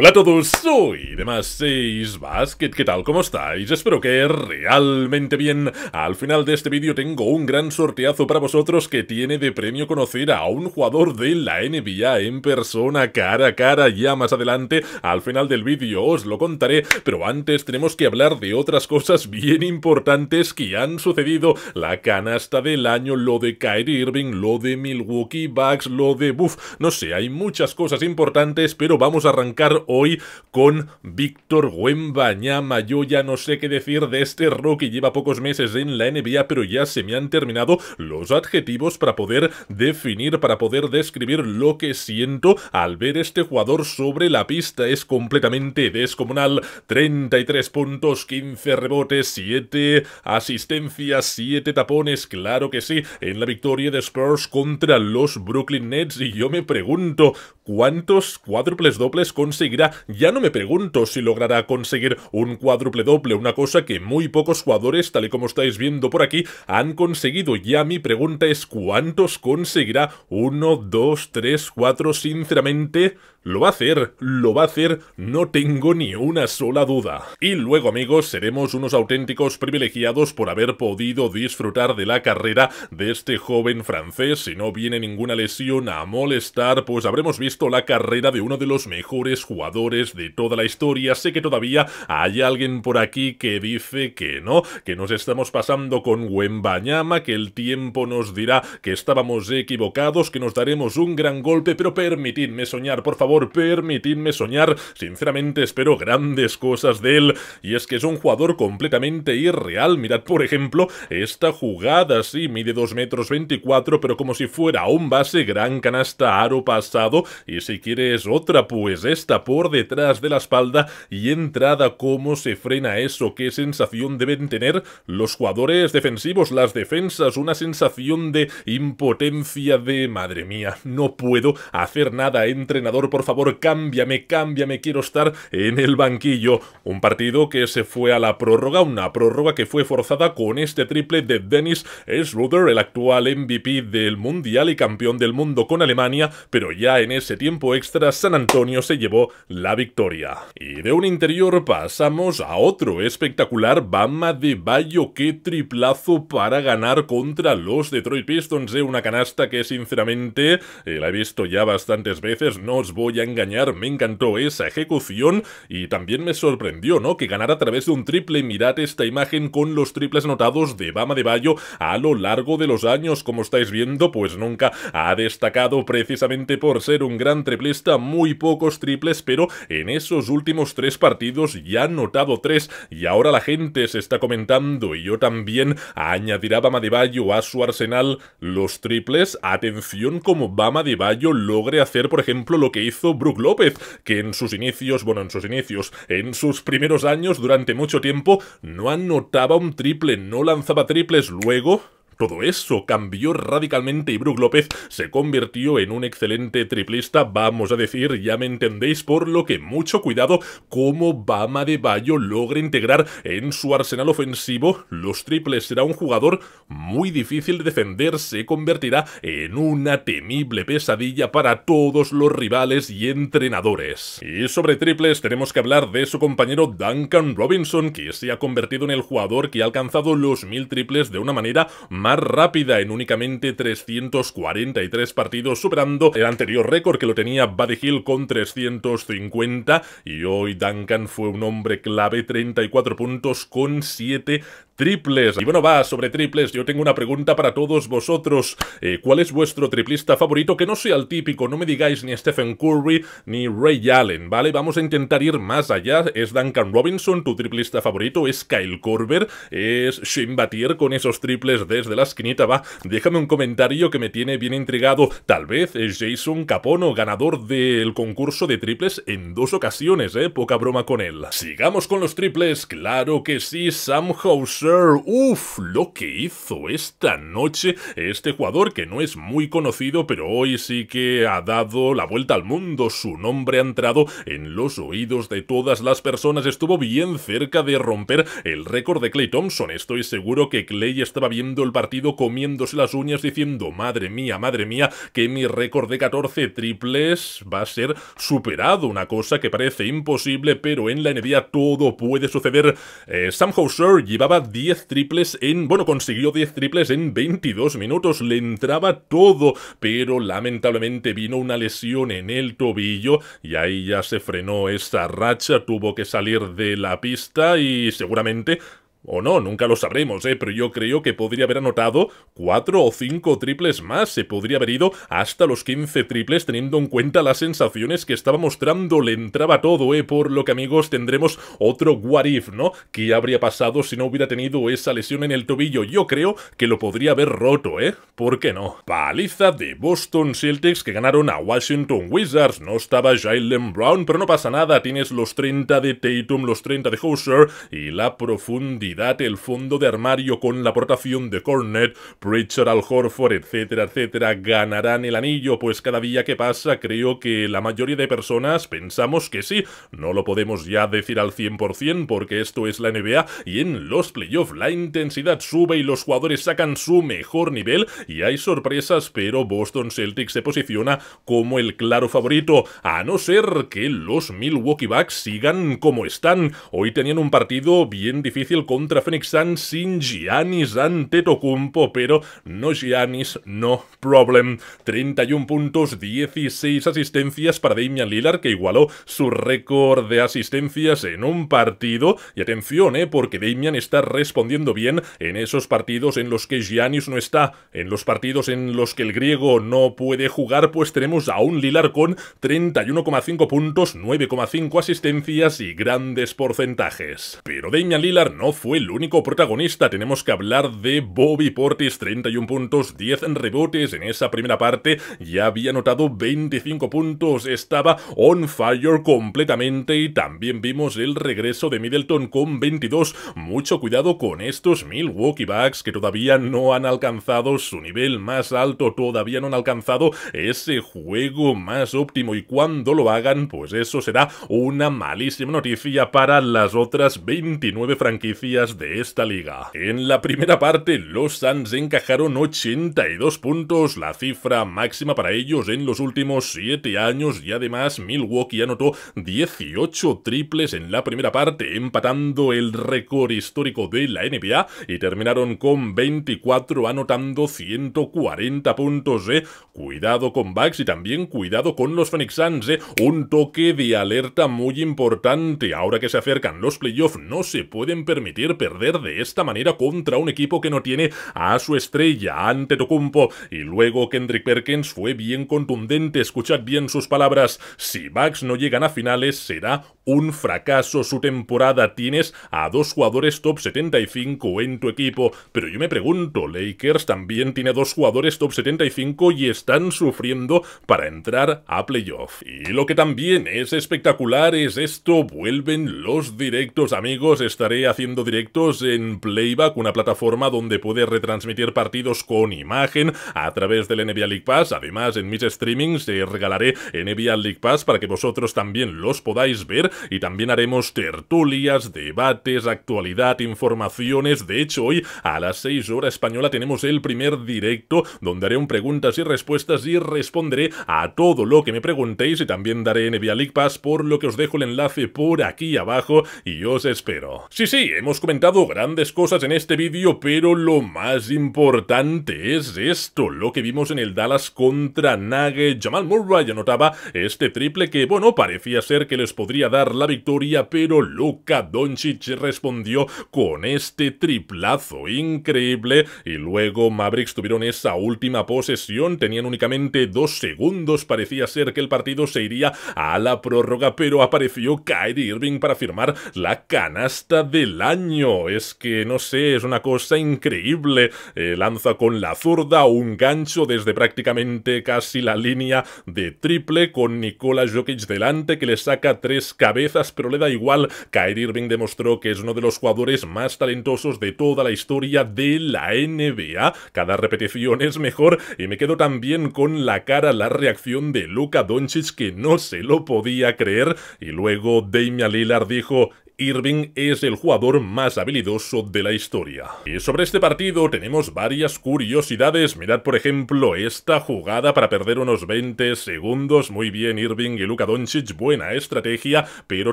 Hola a todos, soy demás 6 Basket, ¿qué tal? ¿Cómo estáis? Espero que realmente bien. Al final de este vídeo tengo un gran sorteazo para vosotros que tiene de premio conocer a un jugador de la NBA en persona, cara a cara, ya más adelante. Al final del vídeo os lo contaré, pero antes tenemos que hablar de otras cosas bien importantes que han sucedido. La canasta del año, lo de Kyrie Irving, lo de Milwaukee Bucks, lo de Buff, no sé, hay muchas cosas importantes, pero vamos a arrancar hoy con Víctor Wembanyama. Yo ya no sé qué decir de este rookie. Lleva pocos meses en la NBA, pero ya se me han terminado los adjetivos para poder definir, para poder describir lo que siento al ver este jugador sobre la pista. Es completamente descomunal. 33 puntos, 15 rebotes, 7 asistencias, 7 tapones. Claro que sí, en la victoria de Spurs contra los Brooklyn Nets. Y yo me pregunto, ¿cuántos cuádruples dobles conseguimos? ya no me pregunto si logrará conseguir un cuádruple doble, una cosa que muy pocos jugadores, tal y como estáis viendo por aquí, han conseguido. Ya mi pregunta es cuántos conseguirá. ¿Uno, 2, 3, cuatro? sinceramente... Lo va a hacer, lo va a hacer, no tengo ni una sola duda. Y luego amigos, seremos unos auténticos privilegiados por haber podido disfrutar de la carrera de este joven francés. Si no viene ninguna lesión a molestar, pues habremos visto la carrera de uno de los mejores jugadores de toda la historia. Sé que todavía hay alguien por aquí que dice que no, que nos estamos pasando con Wembañama, que el tiempo nos dirá que estábamos equivocados, que nos daremos un gran golpe, pero permitidme soñar, por favor, permitidme soñar. Sinceramente espero grandes cosas de él. Y es que es un jugador completamente irreal. Mirad, por ejemplo, esta jugada, sí, mide 2 metros 24, pero como si fuera un base, gran canasta aro pasado. Y si quieres otra, pues esta, por detrás de la espalda y entrada cómo se frena eso, qué sensación deben tener los jugadores defensivos, las defensas, una sensación de impotencia de madre mía, no puedo hacer nada, entrenador, por favor, cámbiame, cámbiame, quiero estar en el banquillo. Un partido que se fue a la prórroga, una prórroga que fue forzada con este triple de Dennis Schroeder, el actual MVP del Mundial y campeón del mundo con Alemania, pero ya en ese tiempo extra San Antonio se llevó la victoria. Y de un interior pasamos a otro espectacular Bama de Bayo. Qué triplazo para ganar contra los Detroit Pistons. de Una canasta que sinceramente eh, la he visto ya bastantes veces. No os voy a engañar. Me encantó esa ejecución y también me sorprendió ¿no? que ganara a través de un triple. Mirad esta imagen con los triples anotados de Bama de Bayo a lo largo de los años. Como estáis viendo, pues nunca ha destacado precisamente por ser un gran triplista. Muy pocos triples pero en esos últimos tres partidos ya ha notado tres y ahora la gente se está comentando y yo también añadirá Bama de Bayo a su arsenal los triples. Atención como Bama de Bayo logre hacer, por ejemplo, lo que hizo Brook López, que en sus inicios, bueno, en sus inicios, en sus primeros años durante mucho tiempo no anotaba un triple, no lanzaba triples, luego todo eso cambió radicalmente y Brook López se convirtió en un excelente triplista, vamos a decir, ya me entendéis, por lo que mucho cuidado cómo Bama de Bayo logra integrar en su arsenal ofensivo los triples. Será un jugador muy difícil de defender, se convertirá en una temible pesadilla para todos los rivales y entrenadores. Y sobre triples tenemos que hablar de su compañero Duncan Robinson, que se ha convertido en el jugador que ha alcanzado los mil triples de una manera más rápida en únicamente 343 partidos, superando el anterior récord que lo tenía Buddy Hill con 350 y hoy Duncan fue un hombre clave, 34 puntos con 7 triples. Y bueno, va, sobre triples, yo tengo una pregunta para todos vosotros. Eh, ¿Cuál es vuestro triplista favorito? Que no sea el típico, no me digáis ni Stephen Curry ni Ray Allen, ¿vale? Vamos a intentar ir más allá. ¿Es Duncan Robinson tu triplista favorito? ¿Es Kyle Korver? ¿Es Shane Batier con esos triples desde la la va, déjame un comentario que me tiene bien intrigado. Tal vez es Jason Capono, ganador del concurso de triples en dos ocasiones, ¿eh? Poca broma con él. Sigamos con los triples, claro que sí, Sam Hauser. Uf, lo que hizo esta noche este jugador que no es muy conocido, pero hoy sí que ha dado la vuelta al mundo. Su nombre ha entrado en los oídos de todas las personas. Estuvo bien cerca de romper el récord de Clay Thompson. Estoy seguro que Clay estaba viendo el partido comiéndose las uñas diciendo, madre mía, madre mía, que mi récord de 14 triples va a ser superado. Una cosa que parece imposible, pero en la NBA todo puede suceder. Eh, Sam Hauser llevaba 10 triples en... Bueno, consiguió 10 triples en 22 minutos. Le entraba todo, pero lamentablemente vino una lesión en el tobillo y ahí ya se frenó esa racha. Tuvo que salir de la pista y seguramente o no, nunca lo sabremos, ¿eh? pero yo creo que podría haber anotado cuatro o cinco triples más. Se podría haber ido hasta los 15 triples teniendo en cuenta las sensaciones que estaba mostrando. Le entraba todo, ¿eh? por lo que amigos tendremos otro what if, ¿no? ¿Qué habría pasado si no hubiera tenido esa lesión en el tobillo? Yo creo que lo podría haber roto, ¿eh? ¿Por qué no? Paliza de Boston Celtics que ganaron a Washington Wizards. No estaba Jalen Brown, pero no pasa nada. Tienes los 30 de Tatum, los 30 de Hauser y la profundidad el fondo de armario con la aportación de Cornet, Pritchard, Al Horford, etcétera, etcétera, ganarán el anillo, pues cada día que pasa creo que la mayoría de personas pensamos que sí. No lo podemos ya decir al 100% porque esto es la NBA y en los playoffs la intensidad sube y los jugadores sacan su mejor nivel y hay sorpresas, pero Boston Celtics se posiciona como el claro favorito, a no ser que los Milwaukee Bucks sigan como están. Hoy tenían un partido bien difícil con contra Phoenix sin Giannis Antetokounmpo, pero no Giannis, no problem. 31 puntos, 16 asistencias para Damian Lillard, que igualó su récord de asistencias en un partido. Y atención, eh, porque Damian está respondiendo bien en esos partidos en los que Giannis no está, en los partidos en los que el griego no puede jugar, pues tenemos a un Lillard con 31,5 puntos, 9,5 asistencias y grandes porcentajes. Pero Damian Lillard no fue el único protagonista. Tenemos que hablar de Bobby Portis, 31 puntos, 10 rebotes en esa primera parte. Ya había anotado 25 puntos, estaba on fire completamente y también vimos el regreso de Middleton con 22. Mucho cuidado con estos Milwaukee Bucks que todavía no han alcanzado su nivel más alto, todavía no han alcanzado ese juego más óptimo y cuando lo hagan, pues eso será una malísima noticia para las otras 29 franquicias de esta liga. En la primera parte, los Suns encajaron 82 puntos, la cifra máxima para ellos en los últimos 7 años y además Milwaukee anotó 18 triples en la primera parte, empatando el récord histórico de la NBA y terminaron con 24 anotando 140 puntos. Eh. Cuidado con Bucks y también cuidado con los Phoenix Suns. Eh. Un toque de alerta muy importante. Ahora que se acercan los playoffs no se pueden permitir perder de esta manera contra un equipo que no tiene a su estrella, ante Tocumpo. Y luego Kendrick Perkins fue bien contundente, escuchad bien sus palabras. Si Bucks no llegan a finales, será un fracaso su temporada. Tienes a dos jugadores top 75 en tu equipo. Pero yo me pregunto, Lakers también tiene dos jugadores top 75 y están sufriendo para entrar a playoff. Y lo que también es espectacular es esto, vuelven los directos amigos, estaré haciendo directos en Playback, una plataforma donde puede retransmitir partidos con imagen a través del NBA League Pass. Además, en mis streamings se regalaré NBA League Pass para que vosotros también los podáis ver y también haremos tertulias, debates, actualidad, informaciones. De hecho, hoy a las 6 horas española tenemos el primer directo donde haré un preguntas y respuestas y responderé a todo lo que me preguntéis y también daré NBA League Pass por lo que os dejo el enlace por aquí abajo y os espero. Sí, sí, hemos comentado grandes cosas en este vídeo, pero lo más importante es esto, lo que vimos en el Dallas contra Nage. Jamal Murray anotaba este triple que, bueno, parecía ser que les podría dar la victoria, pero Luca Doncic respondió con este triplazo increíble y luego Mavericks tuvieron esa última posesión, tenían únicamente dos segundos, parecía ser que el partido se iría a la prórroga, pero apareció Kyrie Irving para firmar la canasta del año es que no sé, es una cosa increíble. Eh, lanza con la zurda un gancho desde prácticamente casi la línea de triple con Nikola Jokic delante que le saca tres cabezas, pero le da igual. Kyrie Irving demostró que es uno de los jugadores más talentosos de toda la historia de la NBA. Cada repetición es mejor y me quedo también con la cara la reacción de Luka Doncic que no se lo podía creer y luego Damian Lillard dijo Irving es el jugador más habilidoso de la historia. Y sobre este partido tenemos varias curiosidades. Mirad por ejemplo esta jugada para perder unos 20 segundos. Muy bien Irving y Luka Doncic, buena estrategia, pero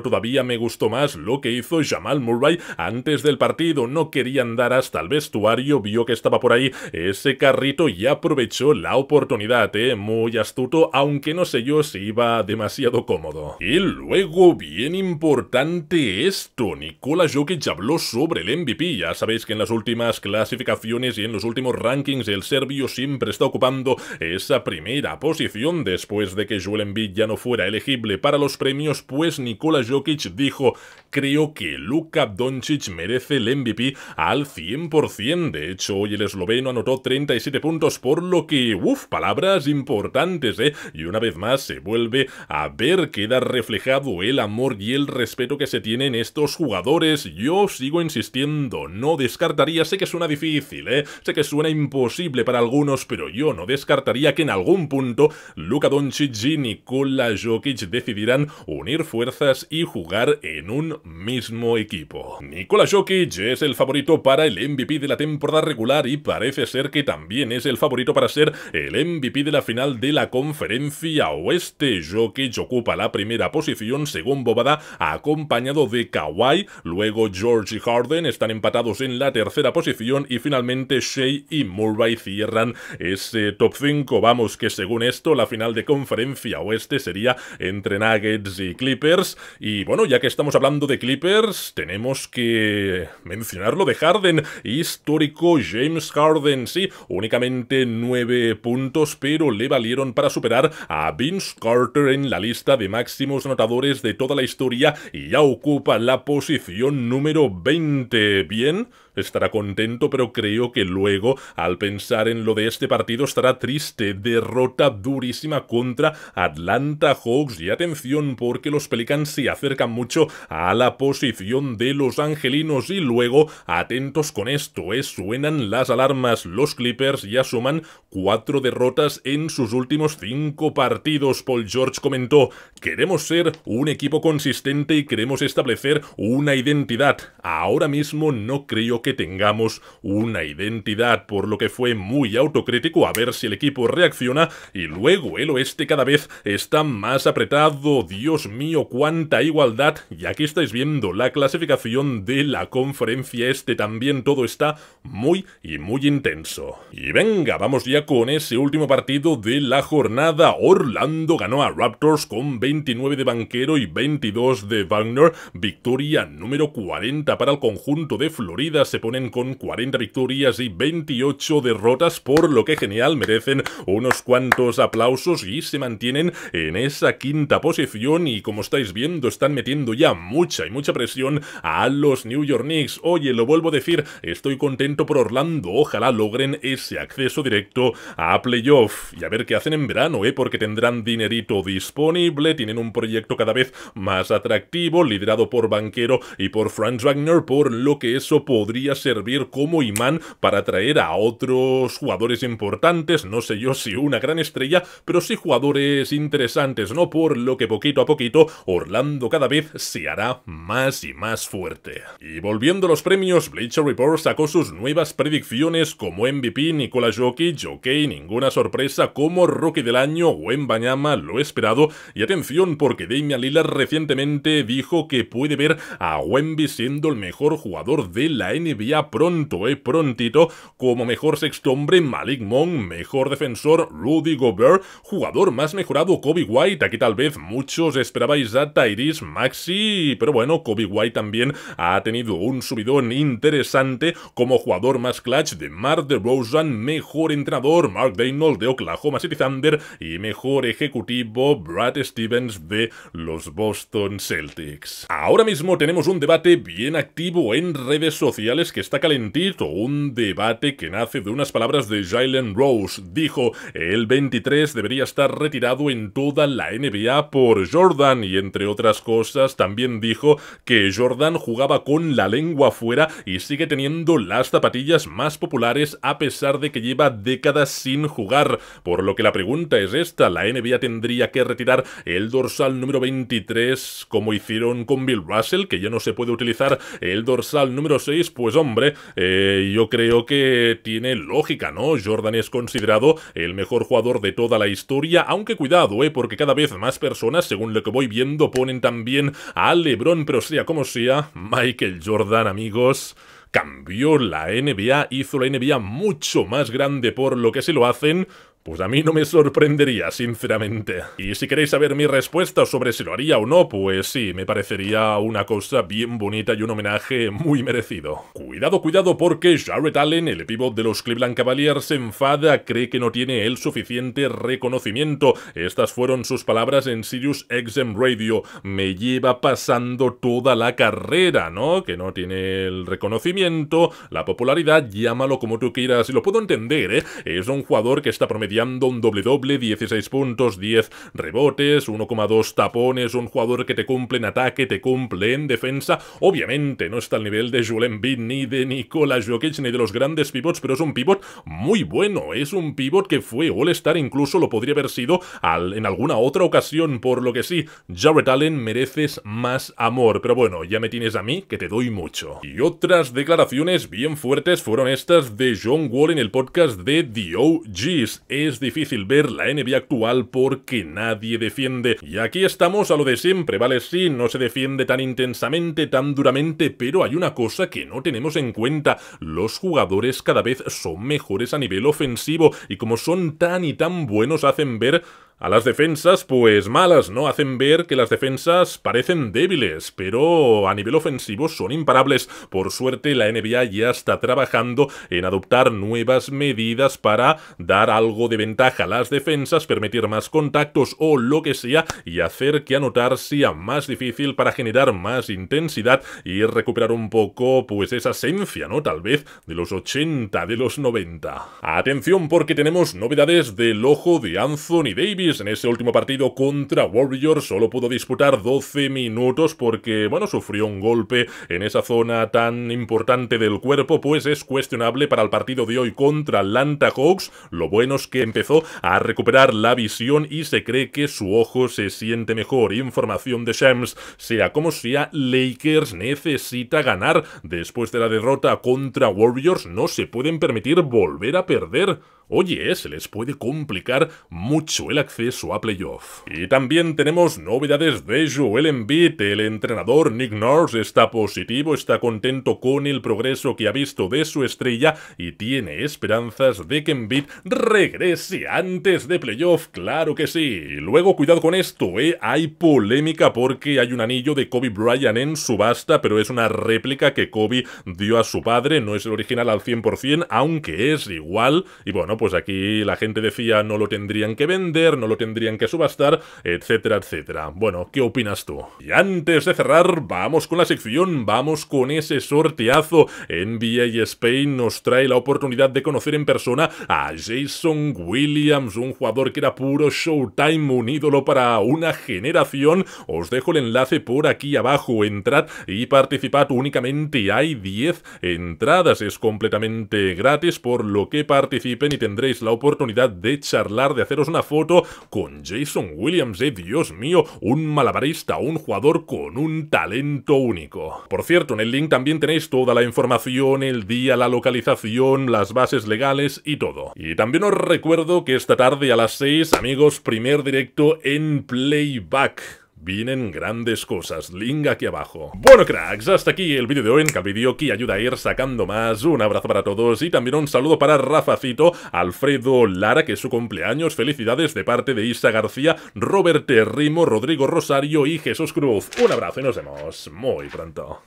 todavía me gustó más lo que hizo Jamal Murray antes del partido. No quería andar hasta el vestuario, vio que estaba por ahí ese carrito y aprovechó la oportunidad, ¿eh? muy astuto, aunque no sé yo si iba demasiado cómodo. Y luego bien importante es esto, Nikola Jokic habló sobre el MVP. Ya sabéis que en las últimas clasificaciones y en los últimos rankings el serbio siempre está ocupando esa primera posición después de que Joel Embiid ya no fuera elegible para los premios, pues Nikola Jokic dijo, creo que Luka Doncic merece el MVP al 100%. De hecho, hoy el esloveno anotó 37 puntos, por lo que, uff, palabras importantes, ¿eh? Y una vez más se vuelve a ver, queda reflejado el amor y el respeto que se tiene en estos jugadores, yo sigo insistiendo, no descartaría, sé que suena difícil, ¿eh? sé que suena imposible para algunos, pero yo no descartaría que en algún punto Luca Doncic y Nikola Jokic decidirán unir fuerzas y jugar en un mismo equipo. Nikola Jokic es el favorito para el MVP de la temporada regular y parece ser que también es el favorito para ser el MVP de la final de la conferencia oeste. Jokic ocupa la primera posición según Bobada, acompañado de Kawhi, luego George y Harden están empatados en la tercera posición y finalmente Shea y Murray cierran ese top 5. Vamos que según esto la final de conferencia oeste sería entre Nuggets y Clippers y bueno, ya que estamos hablando de Clippers, tenemos que mencionarlo de Harden, histórico James Harden, sí, únicamente 9 puntos, pero le valieron para superar a Vince Carter en la lista de máximos anotadores de toda la historia y ya ocupa la posición número 20. Bien, Estará contento, pero creo que luego, al pensar en lo de este partido, estará triste. Derrota durísima contra Atlanta Hawks. Y atención, porque los Pelicans se acercan mucho a la posición de los angelinos. Y luego, atentos con esto, ¿eh? suenan las alarmas. Los Clippers ya suman cuatro derrotas en sus últimos cinco partidos. Paul George comentó, queremos ser un equipo consistente y queremos establecer una identidad. Ahora mismo no creo que tengamos una identidad, por lo que fue muy autocrítico a ver si el equipo reacciona y luego el oeste cada vez está más apretado. Dios mío, cuánta igualdad. Y aquí estáis viendo la clasificación de la conferencia este también. Todo está muy y muy intenso. Y venga, vamos ya con ese último partido de la jornada. Orlando ganó a Raptors con 29 de banquero y 22 de Wagner. Victoria número 40 para el conjunto de Florida ponen con 40 victorias y 28 derrotas, por lo que genial, merecen unos cuantos aplausos y se mantienen en esa quinta posición y como estáis viendo están metiendo ya mucha y mucha presión a los New York Knicks. Oye, lo vuelvo a decir, estoy contento por Orlando, ojalá logren ese acceso directo a playoff y a ver qué hacen en verano, ¿eh? porque tendrán dinerito disponible, tienen un proyecto cada vez más atractivo, liderado por Banquero y por Franz Wagner, por lo que eso podría servir como imán para atraer a otros jugadores importantes, no sé yo si una gran estrella, pero sí jugadores interesantes, ¿no? Por lo que poquito a poquito Orlando cada vez se hará más y más fuerte. Y volviendo a los premios, Bleacher Report sacó sus nuevas predicciones como MVP Nikola Jokic, Jockey ninguna sorpresa, como Rookie del Año o en Bañama, lo esperado, y atención porque Damian Lillard recientemente dijo que puede ver a Wemby siendo el mejor jugador de la NBA vía pronto, eh, prontito, como mejor sexto hombre Malik Monk, mejor defensor Rudy Gobert, jugador más mejorado Kobe White, aquí tal vez muchos esperabais a Tyrese Maxi, pero bueno, Kobe White también ha tenido un subidón interesante como jugador más clutch de Mark DeRozan, mejor entrenador Mark Daynold de Oklahoma City Thunder y mejor ejecutivo Brad Stevens de los Boston Celtics. Ahora mismo tenemos un debate bien activo en redes sociales es que está calentito, un debate que nace de unas palabras de Jalen Rose. Dijo, el 23 debería estar retirado en toda la NBA por Jordan y entre otras cosas también dijo que Jordan jugaba con la lengua fuera y sigue teniendo las zapatillas más populares a pesar de que lleva décadas sin jugar. Por lo que la pregunta es esta, ¿la NBA tendría que retirar el dorsal número 23 como hicieron con Bill Russell, que ya no se puede utilizar el dorsal número 6? pues hombre, eh, yo creo que tiene lógica, ¿no? Jordan es considerado el mejor jugador de toda la historia, aunque cuidado, ¿eh? Porque cada vez más personas, según lo que voy viendo, ponen también a LeBron, pero sea como sea, Michael Jordan, amigos cambió la NBA, hizo la NBA mucho más grande por lo que se lo hacen, pues a mí no me sorprendería, sinceramente. Y si queréis saber mi respuesta sobre si lo haría o no, pues sí, me parecería una cosa bien bonita y un homenaje muy merecido. Cuidado, cuidado, porque Jared Allen, el pívot de los Cleveland Cavaliers, se enfada, cree que no tiene el suficiente reconocimiento. Estas fueron sus palabras en Sirius XM Radio. Me lleva pasando toda la carrera, ¿no? Que no tiene el reconocimiento, la popularidad, llámalo como tú quieras. Y lo puedo entender, ¿eh? Es un jugador que está promediando un doble-doble, 16 puntos, 10 rebotes, 1,2 tapones, un jugador que te cumple en ataque, te cumple en defensa. Obviamente no está al nivel de Julen Embiid, ni de Nikola Jokic, ni de los grandes pivots, pero es un pivot muy bueno. Es un pivot que fue All-Star, incluso lo podría haber sido en alguna otra ocasión, por lo que sí, Jared Allen mereces más amor. Pero bueno, ya me tienes a mí, que te doy mucho. Y otras declaraciones bien fuertes fueron estas de John Wall en el podcast de The OGs es difícil ver la NBA actual porque nadie defiende. Y aquí estamos a lo de siempre, ¿vale? Sí, no se defiende tan intensamente, tan duramente, pero hay una cosa que no tenemos en cuenta. Los jugadores cada vez son mejores a nivel ofensivo y como son tan y tan buenos hacen ver a las defensas, pues malas, ¿no? Hacen ver que las defensas parecen débiles, pero a nivel ofensivo son imparables. Por suerte, la NBA ya está trabajando en adoptar nuevas medidas para dar algo de ventaja a las defensas, permitir más contactos o lo que sea, y hacer que anotar sea más difícil para generar más intensidad y recuperar un poco, pues, esa esencia, ¿no? Tal vez de los 80, de los 90. Atención, porque tenemos novedades del ojo de Anthony Davis en ese último partido contra Warriors solo pudo disputar 12 minutos porque, bueno, sufrió un golpe en esa zona tan importante del cuerpo, pues es cuestionable para el partido de hoy contra Atlanta Hawks. Lo bueno es que empezó a recuperar la visión y se cree que su ojo se siente mejor. Información de Shams, sea como sea, Lakers necesita ganar después de la derrota contra Warriors, no se pueden permitir volver a perder oye, se les puede complicar mucho el acceso a playoff. Y también tenemos novedades de Joel Embiid, el entrenador Nick Nurse está positivo, está contento con el progreso que ha visto de su estrella y tiene esperanzas de que Embiid regrese antes de playoff, claro que sí. luego cuidado con esto, ¿eh? hay polémica porque hay un anillo de Kobe Bryant en subasta, pero es una réplica que Kobe dio a su padre, no es el original al 100%, aunque es igual, y bueno, pues aquí la gente decía no lo tendrían que vender, no lo tendrían que subastar, etcétera, etcétera. Bueno, ¿qué opinas tú? Y antes de cerrar, vamos con la sección, vamos con ese sorteazo. NBA Spain nos trae la oportunidad de conocer en persona a Jason Williams, un jugador que era puro showtime, un ídolo para una generación. Os dejo el enlace por aquí abajo, entrad y participad únicamente. Hay 10 entradas, es completamente gratis, por lo que participen y tendréis la oportunidad de charlar, de haceros una foto con Jason Williams. ¡Eh, Dios mío! Un malabarista, un jugador con un talento único. Por cierto, en el link también tenéis toda la información, el día, la localización, las bases legales y todo. Y también os recuerdo que esta tarde a las 6, amigos, primer directo en Playback. Vienen grandes cosas, linga aquí abajo Bueno cracks, hasta aquí el vídeo de hoy en que que ayuda a ir sacando más Un abrazo para todos y también un saludo para Rafacito, Alfredo Lara Que es su cumpleaños, felicidades de parte de Isa García, Robert Rimo, Rodrigo Rosario y Jesús Cruz Un abrazo y nos vemos muy pronto